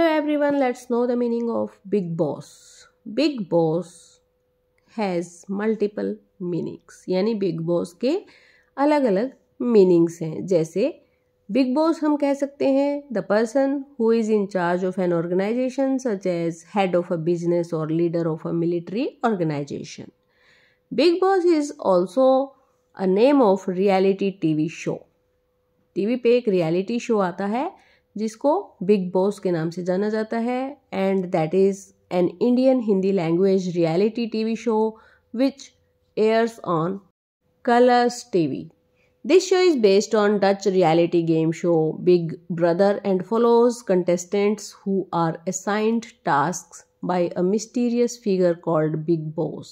every one let's know the meaning of big boss big boss has multiple meanings यानी big boss के अलग अलग meanings हैं जैसे बिग बॉस हम कह सकते हैं the person who is in charge of an organization such as head of a business और leader of a military organization Big Boss is also a name of reality T V show T V पे एक reality show आता है जिसको big boss के नाम से जाना जाता है and that is an Indian Hindi language reality TV show which airs on Colors TV this show is based on Dutch reality game show Big Brother and follows contestants who are assigned task by a mysterious figure called Big Boss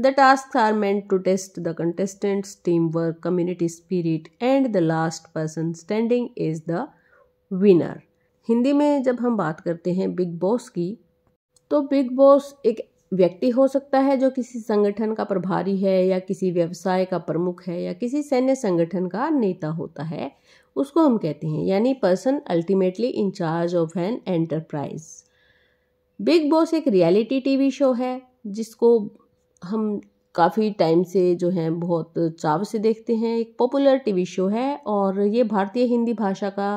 the task are meant to test the contestants team work community spirit and the last person standing is the winner Hindi में जब हम बात करते हैं big boss की तो big Boss एक व्यक्ति हो सकता है जो किसी संगठन का प्रभारी है या किसी व्यवसाय का प्रमुख है या किसी सैन्य संगठन का नेता होता है उसको हम कहते हैं यानी person ultimately in charge of an enterprise Big Boss एक रियलिटी टीवी शो है जिसको हम काफ़ी टाइम से जो है बहुत चाव से देखते हैं एक पॉपुलर टीवी शो है और ये भारतीय हिंदी भाषा का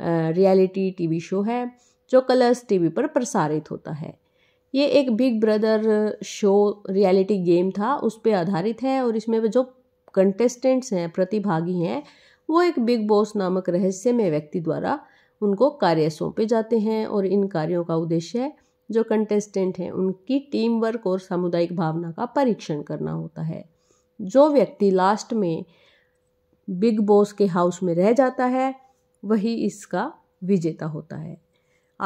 रियलिटी टीवी शो है जो कलर्स टीवी पर प्रसारित होता है ये एक Big Brother show reality game था उस पर आधारित है और इसमें जो कंटेस्टेंट्स हैं प्रतिभागी हैं वो एक बिग बॉस नामक रहस्यमय व्यक्ति द्वारा उनको कार्य सौंपे जाते हैं और इन कार्यों का उद्देश्य जो कंटेस्टेंट हैं उनकी टीम वर्क और सामुदायिक भावना का परीक्षण करना होता है जो व्यक्ति लास्ट में बिग बॉस के हाउस में रह जाता है वही इसका विजेता होता है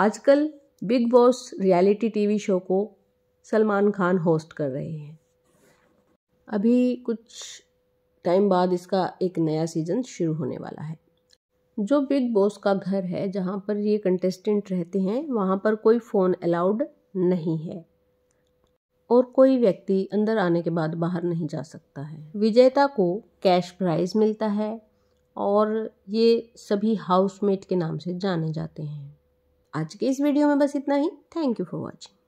आजकल Big Boss reality TV show को सलमान खान होस्ट कर रहे हैं अभी कुछ टाइम बाद इसका एक नया सीज़न शुरू होने वाला है जो बिग बॉस का घर है जहाँ पर ये कंटेस्टेंट रहते हैं वहाँ पर कोई फ़ोन अलाउड नहीं है और कोई व्यक्ति अंदर आने के बाद बाहर नहीं जा सकता है विजेता को कैश प्राइज मिलता है और ये सभी हाउसमेट के नाम से जाने जाते हैं आज के इस वीडियो में बस इतना ही थैंक यू फॉर वॉचिंग